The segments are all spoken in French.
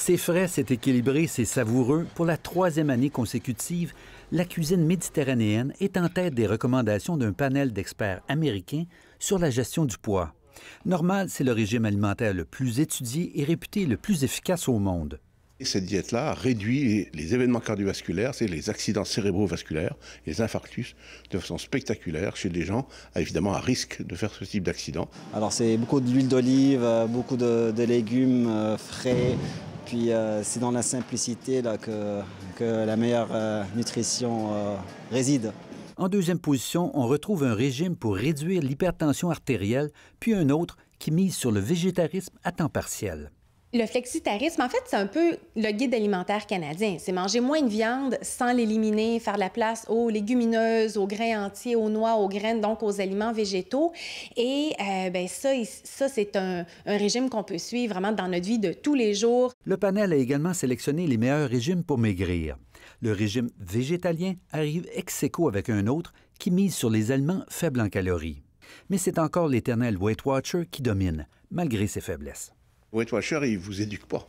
C'est frais, c'est équilibré, c'est savoureux. Pour la troisième année consécutive, la cuisine méditerranéenne est en tête des recommandations d'un panel d'experts américains sur la gestion du poids. Normal, c'est le régime alimentaire le plus étudié et réputé le plus efficace au monde. cette diète-là réduit les événements cardiovasculaires, c'est les accidents cérébrovasculaires, les infarctus, de façon spectaculaire chez les gens, évidemment à risque de faire ce type d'accident. Alors c'est beaucoup d'huile d'olive, euh, beaucoup de, de légumes euh, frais, puis euh, c'est dans la simplicité que, la meilleure euh, nutrition euh, réside. En deuxième position, on retrouve un régime pour réduire l'hypertension artérielle, puis un autre qui mise sur le végétarisme à temps partiel. Le flexitarisme, en fait, c'est un peu le guide alimentaire canadien. C'est manger moins de viande sans l'éliminer, faire la place aux légumineuses, aux grains entiers, aux noix, aux graines, donc aux aliments végétaux. Et euh, ben ça, c'est un, régime qu'on peut suivre vraiment dans notre vie de tous les jours. Le panel a également sélectionné les meilleurs régimes pour maigrir. Le régime végétalien arrive ex aequo avec un autre qui mise sur les aliments faibles en calories. Mais c'est encore l'éternel Weight Watcher qui domine, malgré ses faiblesses. Whitewasher, il ne vous éduque pas.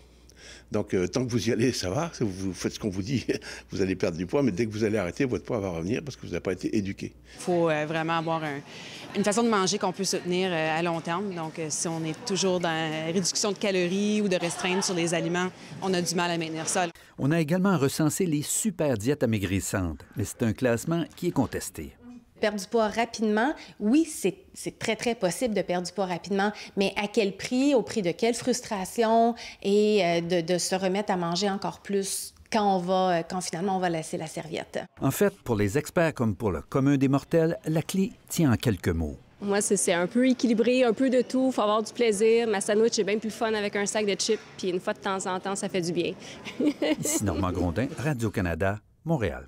Donc, euh, tant que vous y allez, ça va, vous faites ce qu'on vous dit, vous allez perdre du poids, mais dès que vous allez arrêter, votre poids va revenir parce que vous n'avez pas été éduqué. Il faut euh, vraiment avoir une façon de manger qu'on peut soutenir euh, à long terme. Donc, si on est toujours dans réduction de calories ou de restreintes sur les aliments, on a du mal à maintenir ça. On a également recensé les super diètes amaigrissantes, mais c'est un classement qui est contesté perdre du poids rapidement, oui, c'est très, très possible de perdre du poids rapidement, mais à quel prix, au prix de quelle frustration et euh, de, se remettre à manger encore plus quand, on va, euh, quand finalement on va laisser la serviette. En fait, pour les experts comme pour le commun des mortels, la clé tient en quelques mots. Moi, c'est un peu équilibré, un peu de tout. faut avoir du plaisir. Ma sandwich est bien plus fun avec un sac de chips, puis une fois de temps en temps, ça fait du bien. Ici Normand Grondin, Radio-Canada, Montréal.